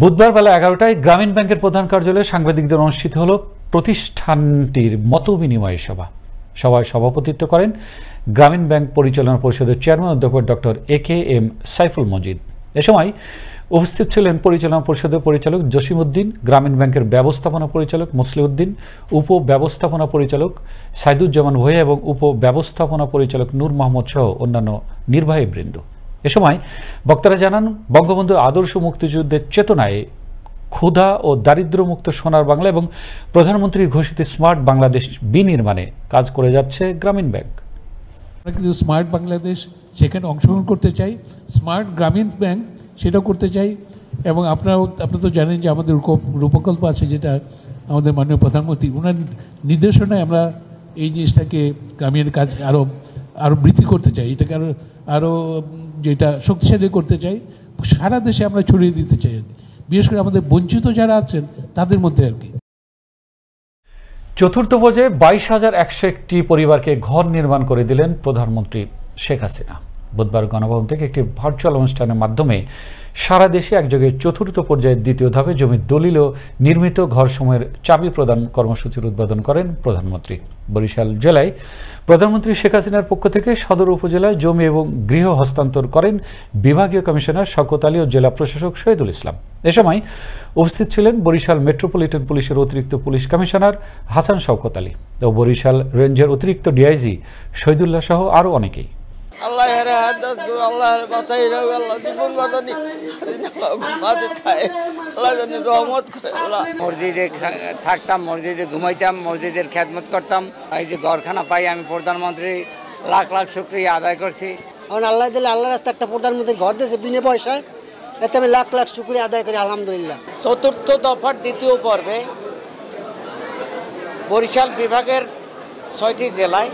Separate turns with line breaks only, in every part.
বুধবার বেলা এগারোটায় গ্রামীণ ব্যাংকের প্রধান কার্যালয়ে সাংবাদিকদের অনুষ্ঠিত হল প্রতিষ্ঠানটির মত বিনিময় সভা সভায় সভাপতিত্ব করেন গ্রামীণ ব্যাংক পরিচালনা পরিষদের চেয়ারম্যান অধ্যাপক doctor A K M Saiful Majid এ সময় উপস্থিত ছিলেন পরিচালনা পরিষদের পরিচালক জসিম উদ্দিন গ্রামীণ ব্যাংকের ব্যবস্থাপনা পরিচালক মুসলিউদ্দিন উপ ব্যবস্থাপনা পরিচালক সাইদুজ্জামান ভৈয়া এবং উপ ব্যবস্থাপনা পরিচালক নূর মোহাম্মদ সহ অন্যান্য নির্বাহী বৃন্দ এ সময় বক্তারা জানান বঙ্গবন্ধু আদর্শ মুক্তিযুদ্ধের চেতনায় ক্ষুধা ও দারিদ্র্যমুক্ত সোনার বাংলা এবং প্রধানমন্ত্রীর ঘোষিত স্মার্ট বাংলাদেশ বিনির্মাণে কাজ করে যাচ্ছে গ্রামীণ ব্যাংক
কিন্তু স্মার্ট বাংলাদেশ সেখানে অংশগ্রহণ করতে চাই স্মার্ট গ্রামীণ ব্যাংক সেটা করতে চাই এবং আপনারাও আপনারা তো জানেন যে আমাদের রূপকল্প আছে যেটা আমাদের মাননীয় প্রধানমন্ত্রী ওনার নির্দেশনায় আমরা এই জিনিসটাকে গ্রামীণ কাজ আরও আরও বৃদ্ধি করতে চাই এটাকে আরও আরও যেটা শক্তিশালী করতে চাই সারা দেশে আমরা ছড়িয়ে দিতে চাই বিশেষ করে আমাদের বঞ্চিত যারা আছেন তাদের মধ্যে আর কি চতুর্থ
ভোজে বাইশ হাজার একশো একটি পরিবারকে ঘর নির্মাণ করে দিলেন প্রধানমন্ত্রী শেখ হাসিনা বুধবার গণভবন থেকে একটি ভার্চুয়াল অনুষ্ঠানের মাধ্যমে সারা দেশে একযোগে চতুর্থ পর্যায়ের দ্বিতীয় ধাপে জমির দলিল ও নির্মিত ঘরসমূহের চাবি প্রদান কর্মসূচির উদ্বোধন করেন প্রধানমন্ত্রী বরিশাল জেলায় প্রধানমন্ত্রী শেখ হাসিনার পক্ষ থেকে সদর উপজেলায় জমি এবং গৃহ হস্তান্তর করেন বিভাগীয় কমিশনার শকত আলী ও জেলা প্রশাসক শহীদুল ইসলাম এ সময় উপস্থিত ছিলেন বরিশাল মেট্রোপলিটন পুলিশের অতিরিক্ত পুলিশ কমিশনার হাসান শকত আলী ও বরিশাল রেঞ্জের অতিরিক্ত ডিআইজি শহীদুল্লাহ সহ আরও অনেকেই আল্লাহ হেরে হাত দাস করো আল্লাহ হেরে বাতাই আল্লাহ জীবন বাটানি মাঝে থাকে আল্লাহ জানি রহমত করে আল্লাহ মসজিদে থাকতাম মসজিদে ঘুমাইতাম মসজিদের খ্যাতমত করতাম এই যে ঘরখানা পাই আমি প্রধানমন্ত্রী লাখ লাখ শুক্রিয়া আদায় করছি এখন আল্লাহ দিলে আল্লাহ রাস্তা একটা প্রধানমন্ত্রী ঘর দিয়েছে বিনা পয়সায় এতে আমি লাখ লাখ শুক্রিয়া আদায় করি আলহামদুলিল্লাহ চতুর্থ দফার দ্বিতীয় পর্বে বরিশাল
বিভাগের ছয়টি জেলায়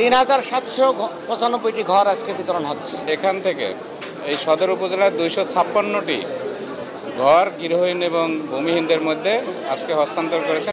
তিন হাজার সাতশো পঁচানব্বইটি ঘর আজকে বিতরণ হচ্ছে এখান থেকে এই সদর উপজেলার দুইশো ছাপ্পান্নটি ঘর গৃহহীন এবং ভূমিহীনদের মধ্যে আজকে হস্তান্তর করেছে